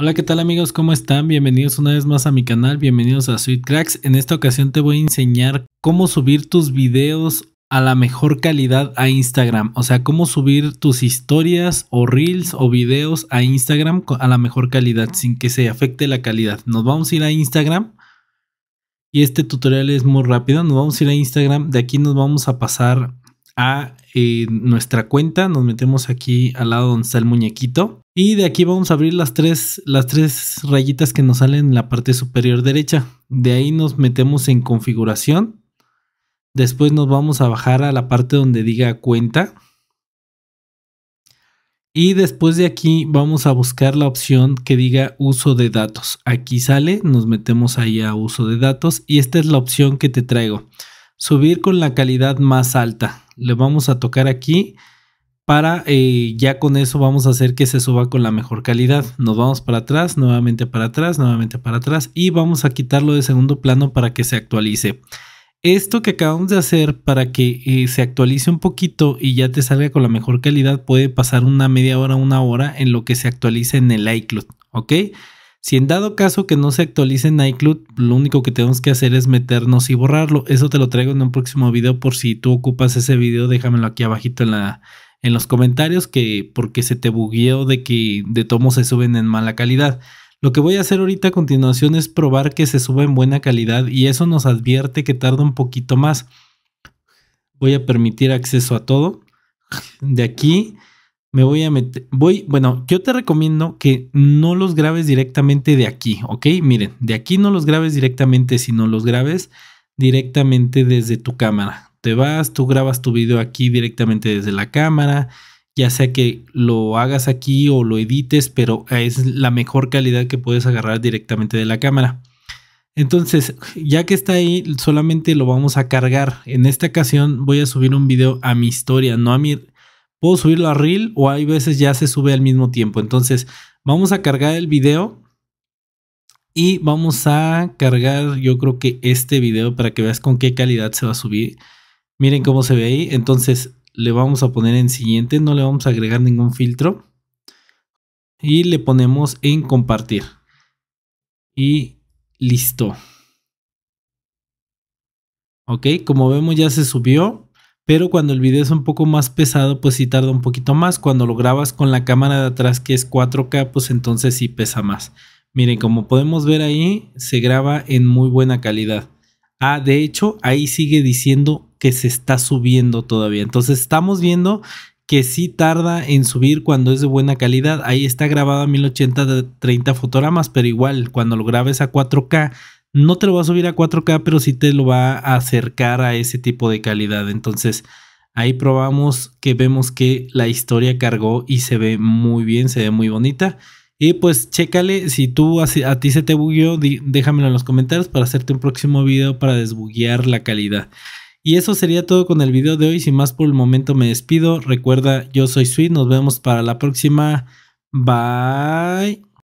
Hola, ¿qué tal amigos? ¿Cómo están? Bienvenidos una vez más a mi canal, bienvenidos a Sweet Cracks. En esta ocasión te voy a enseñar cómo subir tus videos a la mejor calidad a Instagram, o sea, cómo subir tus historias o reels o videos a Instagram a la mejor calidad sin que se afecte la calidad. Nos vamos a ir a Instagram y este tutorial es muy rápido, nos vamos a ir a Instagram, de aquí nos vamos a pasar a eh, nuestra cuenta. Nos metemos aquí al lado donde está el muñequito. Y de aquí vamos a abrir las tres, las tres rayitas que nos salen en la parte superior derecha. De ahí nos metemos en configuración. Después nos vamos a bajar a la parte donde diga cuenta. Y después de aquí vamos a buscar la opción que diga uso de datos. Aquí sale, nos metemos ahí a uso de datos y esta es la opción que te traigo subir con la calidad más alta. Le vamos a tocar aquí para eh, ya con eso vamos a hacer que se suba con la mejor calidad. Nos vamos para atrás, nuevamente para atrás, nuevamente para atrás y vamos a quitarlo de segundo plano para que se actualice. Esto que acabamos de hacer para que eh, se actualice un poquito y ya te salga con la mejor calidad puede pasar una media hora, una hora en lo que se actualice en el iCloud, ¿ok? Si en dado caso que no se actualice en iCloud, lo único que tenemos que hacer es meternos y borrarlo. Eso te lo traigo en un próximo video por si tú ocupas ese video, déjamelo aquí abajito en, la, en los comentarios que porque se te bugueó de que de tomo se suben en mala calidad. Lo que voy a hacer ahorita a continuación es probar que se suba en buena calidad y eso nos advierte que tarda un poquito más. Voy a permitir acceso a todo. De aquí me voy a meter, voy, bueno, yo te recomiendo que no los grabes directamente de aquí, ¿ok? Miren, de aquí no los grabes directamente, sino los grabes directamente desde tu cámara. Te vas, tú grabas tu video aquí directamente desde la cámara, ya sea que lo hagas aquí o lo edites, pero es la mejor calidad que puedes agarrar directamente de la cámara. Entonces, ya que está ahí, solamente lo vamos a cargar. En esta ocasión voy a subir un video a mi historia, no a mi puedo subirlo a Reel o hay veces ya se sube al mismo tiempo. Entonces vamos a cargar el video y vamos a cargar yo creo que este video para que veas con qué calidad se va a subir. Miren cómo se ve ahí. Entonces le vamos a poner en siguiente, no le vamos a agregar ningún filtro. Y le ponemos en compartir. Y listo. Ok, como vemos ya se subió pero cuando el video es un poco más pesado, pues sí tarda un poquito más. Cuando lo grabas con la cámara de atrás que es 4K, pues entonces sí pesa más. Miren, como podemos ver ahí, se graba en muy buena calidad. Ah, de hecho, ahí sigue diciendo que se está subiendo todavía. Entonces estamos viendo que sí tarda en subir cuando es de buena calidad. Ahí está grabado a 1080 de 30 fotogramas, pero igual cuando lo grabes a 4K no te lo va a subir a 4K, pero sí te lo va a acercar a ese tipo de calidad. Entonces, ahí probamos que vemos que la historia cargó y se ve muy bien, se ve muy bonita. Y pues chécale, si tú a, ti se te bugueó, déjamelo en los comentarios para hacerte un próximo video para desbuguear la calidad. Y eso sería todo con el video de hoy. Sin más por el momento me despido. Recuerda, yo soy Sweet. Nos vemos para la próxima. Bye.